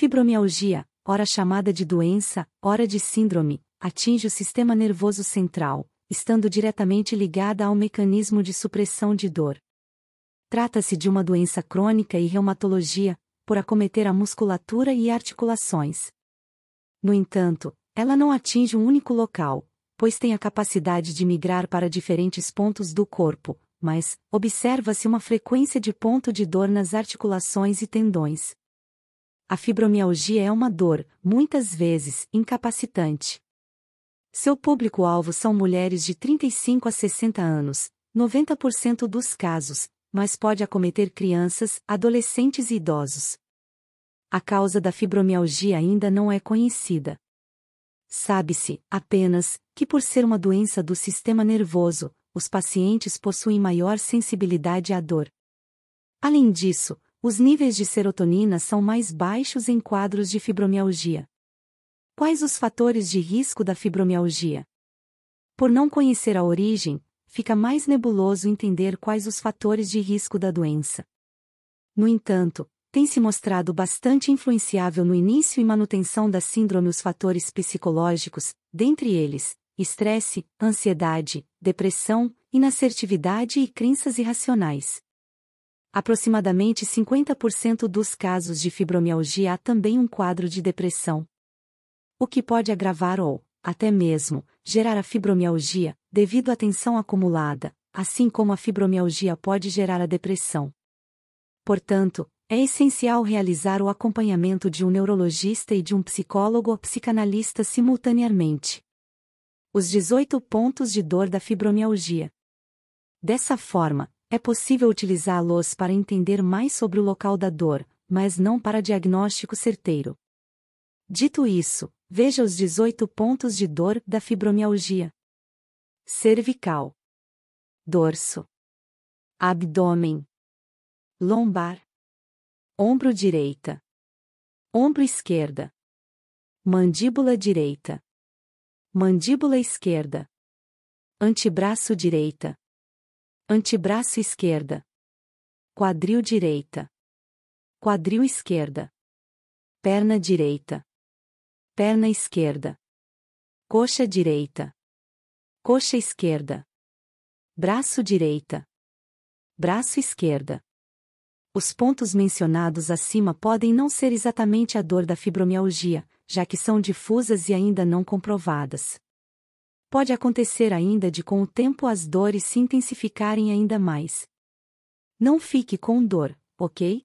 Fibromialgia, ora chamada de doença, ora de síndrome, atinge o sistema nervoso central, estando diretamente ligada ao mecanismo de supressão de dor. Trata-se de uma doença crônica e reumatologia, por acometer a musculatura e articulações. No entanto, ela não atinge um único local, pois tem a capacidade de migrar para diferentes pontos do corpo, mas observa-se uma frequência de ponto de dor nas articulações e tendões. A fibromialgia é uma dor, muitas vezes, incapacitante. Seu público-alvo são mulheres de 35 a 60 anos, 90% dos casos, mas pode acometer crianças, adolescentes e idosos. A causa da fibromialgia ainda não é conhecida. Sabe-se, apenas, que por ser uma doença do sistema nervoso, os pacientes possuem maior sensibilidade à dor. Além disso, os níveis de serotonina são mais baixos em quadros de fibromialgia. Quais os fatores de risco da fibromialgia? Por não conhecer a origem, fica mais nebuloso entender quais os fatores de risco da doença. No entanto, tem se mostrado bastante influenciável no início e manutenção da síndrome os fatores psicológicos, dentre eles, estresse, ansiedade, depressão, inassertividade e crenças irracionais. Aproximadamente 50% dos casos de fibromialgia há também um quadro de depressão, o que pode agravar ou, até mesmo, gerar a fibromialgia, devido à tensão acumulada, assim como a fibromialgia pode gerar a depressão. Portanto, é essencial realizar o acompanhamento de um neurologista e de um psicólogo ou psicanalista simultaneamente. Os 18 pontos de dor da fibromialgia. Dessa forma, é possível utilizá-los para entender mais sobre o local da dor, mas não para diagnóstico certeiro. Dito isso, veja os 18 pontos de dor da fibromialgia: cervical, dorso, abdômen, lombar, ombro direita, ombro esquerda, mandíbula direita, mandíbula esquerda, antebraço direita, Antebraço esquerda. Quadril direita. Quadril esquerda. Perna direita. Perna esquerda. Coxa direita. Coxa esquerda. Braço direita. Braço esquerda. Os pontos mencionados acima podem não ser exatamente a dor da fibromialgia, já que são difusas e ainda não comprovadas. Pode acontecer ainda de com o tempo as dores se intensificarem ainda mais. Não fique com dor, ok?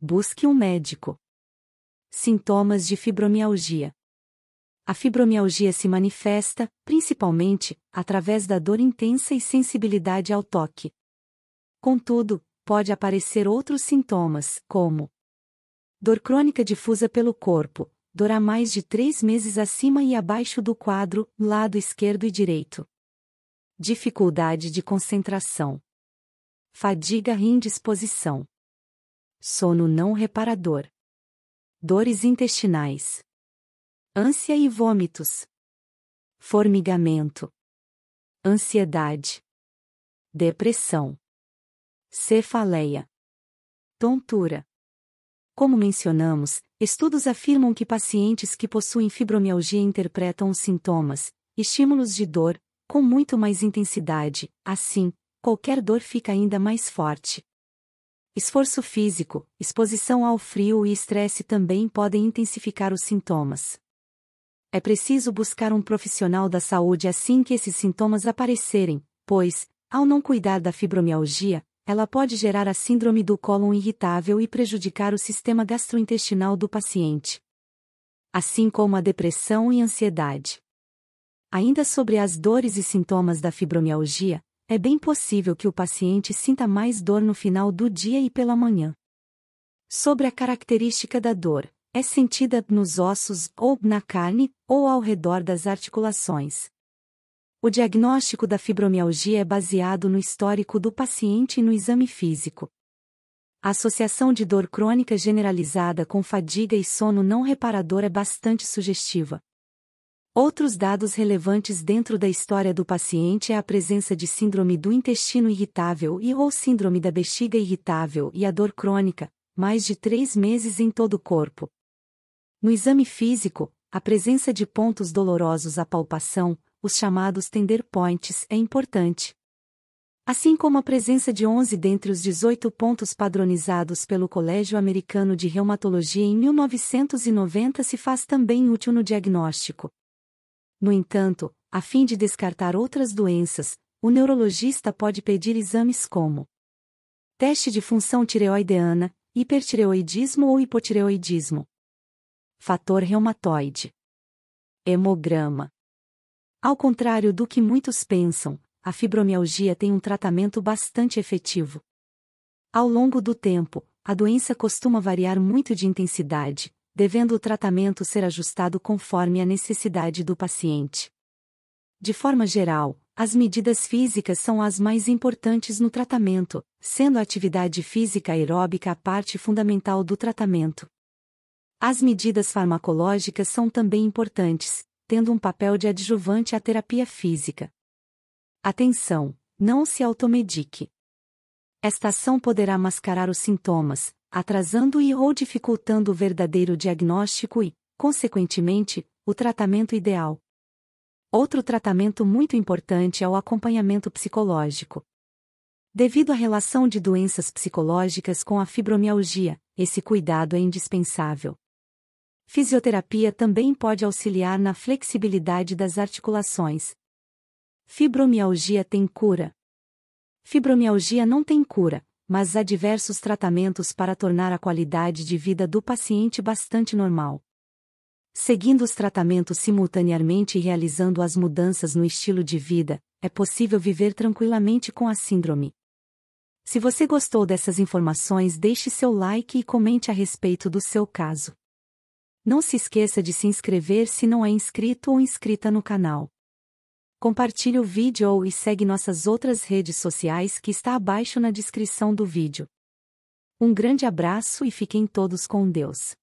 Busque um médico. Sintomas de fibromialgia. A fibromialgia se manifesta, principalmente, através da dor intensa e sensibilidade ao toque. Contudo, pode aparecer outros sintomas, como dor crônica difusa pelo corpo, dorá mais de três meses acima e abaixo do quadro, lado esquerdo e direito. Dificuldade de concentração. Fadiga e indisposição. Sono não reparador. Dores intestinais. Ânsia e vômitos. Formigamento. Ansiedade. Depressão. Cefaleia. Tontura. Como mencionamos, Estudos afirmam que pacientes que possuem fibromialgia interpretam os sintomas, estímulos de dor, com muito mais intensidade, assim, qualquer dor fica ainda mais forte. Esforço físico, exposição ao frio e estresse também podem intensificar os sintomas. É preciso buscar um profissional da saúde assim que esses sintomas aparecerem, pois, ao não cuidar da fibromialgia, ela pode gerar a síndrome do cólon irritável e prejudicar o sistema gastrointestinal do paciente, assim como a depressão e ansiedade. Ainda sobre as dores e sintomas da fibromialgia, é bem possível que o paciente sinta mais dor no final do dia e pela manhã. Sobre a característica da dor, é sentida nos ossos ou na carne ou ao redor das articulações. O diagnóstico da fibromialgia é baseado no histórico do paciente e no exame físico. A associação de dor crônica generalizada com fadiga e sono não reparador é bastante sugestiva. Outros dados relevantes dentro da história do paciente é a presença de síndrome do intestino irritável e ou síndrome da bexiga irritável e a dor crônica, mais de três meses em todo o corpo. No exame físico, a presença de pontos dolorosos à palpação, os chamados tender points, é importante. Assim como a presença de 11 dentre os 18 pontos padronizados pelo Colégio Americano de Reumatologia em 1990 se faz também útil no diagnóstico. No entanto, a fim de descartar outras doenças, o neurologista pode pedir exames como teste de função tireoideana, hipertireoidismo ou hipotireoidismo, fator reumatoide, hemograma, ao contrário do que muitos pensam, a fibromialgia tem um tratamento bastante efetivo. Ao longo do tempo, a doença costuma variar muito de intensidade, devendo o tratamento ser ajustado conforme a necessidade do paciente. De forma geral, as medidas físicas são as mais importantes no tratamento, sendo a atividade física aeróbica a parte fundamental do tratamento. As medidas farmacológicas são também importantes, tendo um papel de adjuvante à terapia física. Atenção! Não se automedique. Esta ação poderá mascarar os sintomas, atrasando e ou dificultando o verdadeiro diagnóstico e, consequentemente, o tratamento ideal. Outro tratamento muito importante é o acompanhamento psicológico. Devido à relação de doenças psicológicas com a fibromialgia, esse cuidado é indispensável. Fisioterapia também pode auxiliar na flexibilidade das articulações. Fibromialgia tem cura? Fibromialgia não tem cura, mas há diversos tratamentos para tornar a qualidade de vida do paciente bastante normal. Seguindo os tratamentos simultaneamente e realizando as mudanças no estilo de vida, é possível viver tranquilamente com a síndrome. Se você gostou dessas informações, deixe seu like e comente a respeito do seu caso. Não se esqueça de se inscrever se não é inscrito ou inscrita no canal. Compartilhe o vídeo ou e segue nossas outras redes sociais que está abaixo na descrição do vídeo. Um grande abraço e fiquem todos com Deus.